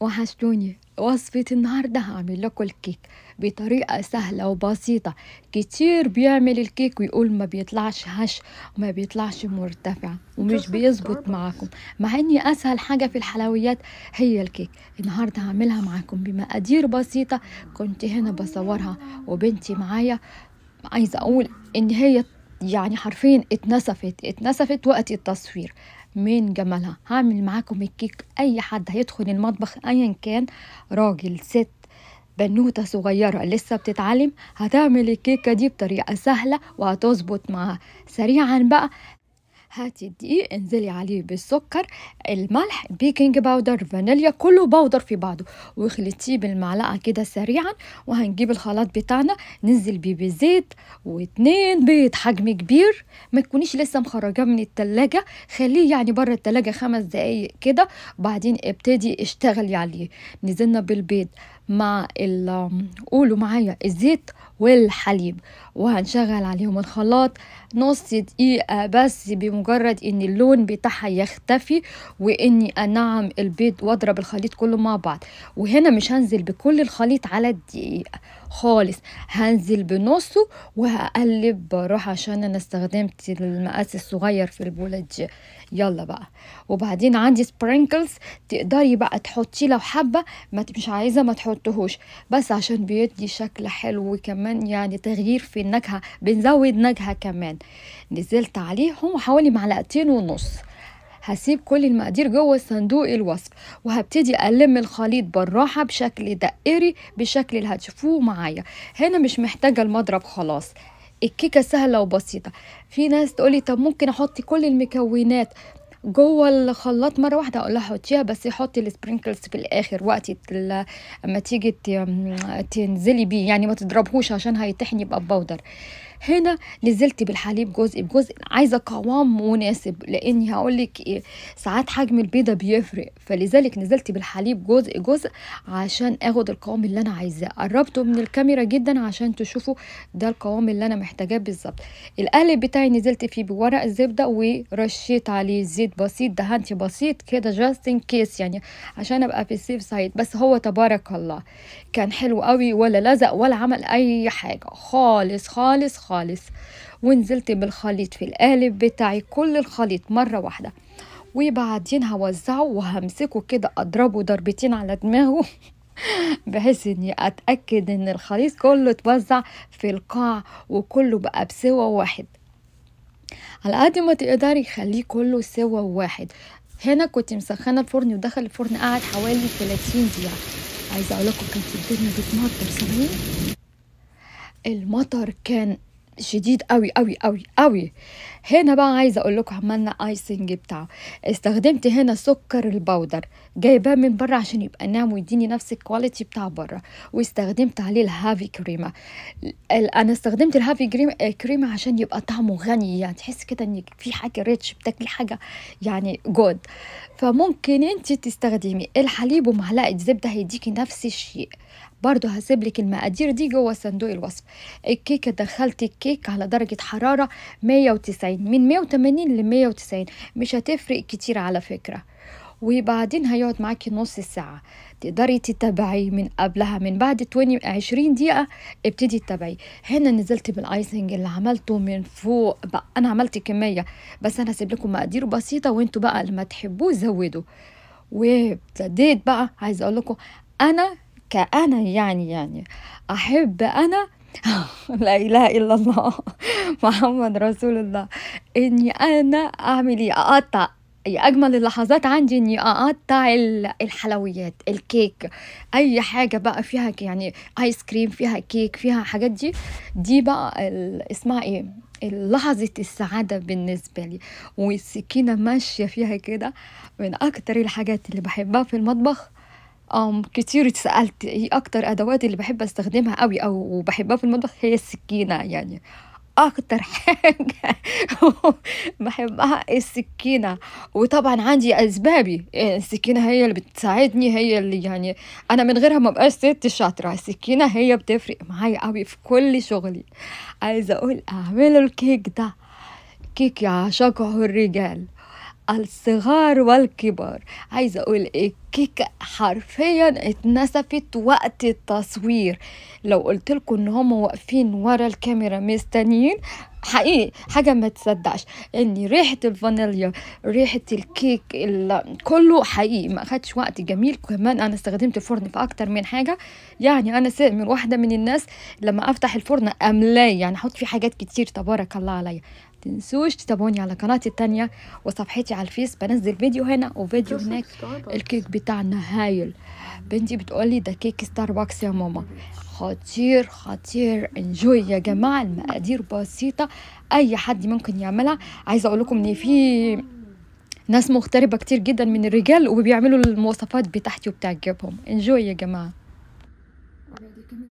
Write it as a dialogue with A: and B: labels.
A: وحشتوني وصفة النهاردة هعمل لكم الكيك بطريقة سهلة وبسيطة كتير بيعمل الكيك ويقول ما بيطلعش هش وما بيطلعش مرتفع ومش بيظبط معاكم مع اني اسهل حاجة في الحلويات هي الكيك النهاردة هعملها معاكم بمقادير بسيطة كنت هنا بصورها وبنتي معايا عايزة اقول ان هي يعني حرفيا اتنسفت اتنسفت وقت التصوير من جمالها هعمل معاكم الكيك اي حد هيدخل المطبخ ايا كان راجل ست بنوتة صغيرة لسه بتتعلم هتعمل الكيكة دي بطريقة سهلة وهتظبط معاها سريعا بقى هاتي الدقيق انزلي عليه بالسكر الملح بيكنج باودر فانيليا كله باودر في بعضه واخلطيه بالمعلقه كده سريعا وهنجيب الخلاط بتاعنا ننزل بيه بزيت واتنين بيض حجم كبير ما تكونيش لسه مخرجاه من التلاجة خليه يعني بره التلاجة خمس دقايق كده وبعدين ابتدي اشتغلي عليه نزلنا بالبيض مع ال قولوا معايا الزيت والحليب وهنشغل عليهم الخلاط نص دقيقة آه، بس بمجرد ان اللون بتاعها يختفي واني انعم آه، البيض واضرب الخليط كله مع بعض وهنا مش هنزل بكل الخليط على الدقيقة خالص هنزل بنصه وهقلب بروح آه، عشان انا استخدمت المقاس الصغير في البولات يلا بقى وبعدين عندي سبرينكلز تقدري بقى تحطي لو حابه ما مش عايزه ما تحطهوش بس عشان بيدي شكل حلو وكمان يعني تغيير في النكهه بنزود نكهه كمان نزلت عليهم حوالي معلقتين ونص هسيب كل المقادير جوه صندوق الوصف وهبتدي ألم الخليط بالراحة بشكل دائري بالشكل اللي هتشوفوه معايا هنا مش محتاجة المضرب خلاص الكيكه سهله وبسيطه في ناس تقولي طب ممكن احط كل المكونات جوه الخلاط مره واحده اقول لها حطيها بس حطي السبرينكلز في الاخر وقت اما تيجي تنزلي بيه يعني ما تضربهوش عشان هيطحن يبقى بودر هنا نزلت بالحليب جزء بجزء عايزه قوام مناسب لاني هقول لك ايه ساعات حجم البيضه بيفرق فلذلك نزلت بالحليب جزء جزء عشان اخد القوام اللي انا عايزاه قربته من الكاميرا جدا عشان تشوفوا ده القوام اللي انا محتاجاه بالظبط القالب بتاعي نزلت فيه بورق الزبده ورشيت عليه زيت بسيط دهنتي بسيط كده جاستن ان كيس يعني عشان ابقى في السيف سايد بس هو تبارك الله كان حلو قوي ولا لزق ولا عمل اي حاجه خالص خالص, خالص خالص ونزلت بالخليط في القالب بتاعي كل الخليط مرة واحدة وبعدين هوزعه وهمسكه كده اضربه ضربتين على دماغه بحيث اني اتاكد ان الخليط كله اتوزع في القاع وكله بقى بسوى واحد على قد ما تقدري خليه كله سوى واحد هنا كنت مسخنه الفرن ودخل الفرن قعد حوالي 30 دقيقه عايزه اقول لكم كانت الدنيا بتمطر سامعين المطر كان شديد قوي قوي قوي قوي هنا بقى عايزه اقول لكم عملنا ايسنج بتاعه استخدمت هنا سكر البودر جايباه من بره عشان يبقى ناعم ويديني نفس الكواليتي بتاع بره واستخدمت عليه الهافي كريمه انا استخدمت الهافي كريمه عشان يبقى طعمه غني يعني تحس كده ان في حاجه ريتش بتاكلي حاجه يعني جود فممكن انت تستخدمي الحليب ومعلقه زبده هيديكي نفس الشيء برضو هسيب لك المقادير دي جوه صندوق الوصف الكيكه دخلت الكيك على درجه حراره 190 من 180 ل 190 مش هتفرق كتير على فكره وبعدين هيقعد معاكي نص ساعة تقدري تتابعي من قبلها من بعد 20 20 دقيقة ابتدي تتابعي هنا نزلت بالايسنج اللي عملته من فوق بقى انا عملت كمية بس انا هسيب لكم مقادير بسيطة وانتوا بقى لما تحبوه زودوا وابتديت بقى عايزه اقول لكم انا كأنا يعني يعني أحب أنا لا إله إلا الله محمد رسول الله إني أنا أعمل إيه أقطع يعني أجمل اللحظات عندي إني أقطع الحلويات الكيك أي حاجة بقى فيها يعني آيس كريم فيها كيك فيها حاجات دي دي بقى اسمها إيه لحظة السعادة بالنسبة لي والسكينة ماشية فيها كده من أكتر الحاجات اللي بحبها في المطبخ أم كتير اتسألت ايه أكتر أدوات اللي بحب أستخدمها أوي أو وبحبها في المطبخ هي السكينة يعني اكتر حاجه بحبها السكينه وطبعا عندي اسبابي إيه، السكينه هي اللي بتساعدني هي اللي يعني انا من غيرها ما بقاش ست شاطره السكينه هي بتفرق معايا أوي في كل شغلي عايزه اقول اعملوا الكيك ده كيك يعشقه الرجال الصغار والكبار عايزة أقول الكيكة إيه، حرفيا اتنسفت وقت التصوير لو قلت لكم ان هم واقفين ورا الكاميرا مستنيين حقيقي حاجة ما تصدقش ان ريحة الفانيليا ريحة الكيك كله حقيقي ما اخدش وقت جميل كمان انا استخدمت الفرن في اكتر من حاجة يعني انا من واحدة من الناس لما افتح الفرن املاه يعني احط فيه حاجات كتير تبارك الله عليا تنسوش تتابعوني على قناتي التانية وصفحتي على الفيس بنزل فيديو هنا وفيديو هناك الكيك بتاعنا هايل بنتي بتقولي ده كيك ستاربكس يا ماما خطير خطير انجوي يا جماعة المقادير بسيطة أي حد ممكن يعملها عايزة أقول لكم إن في ناس مغتربة كتير جدا من الرجال وبيعملوا المواصفات بتاعتي وبتعجبهم انجوي يا جماعة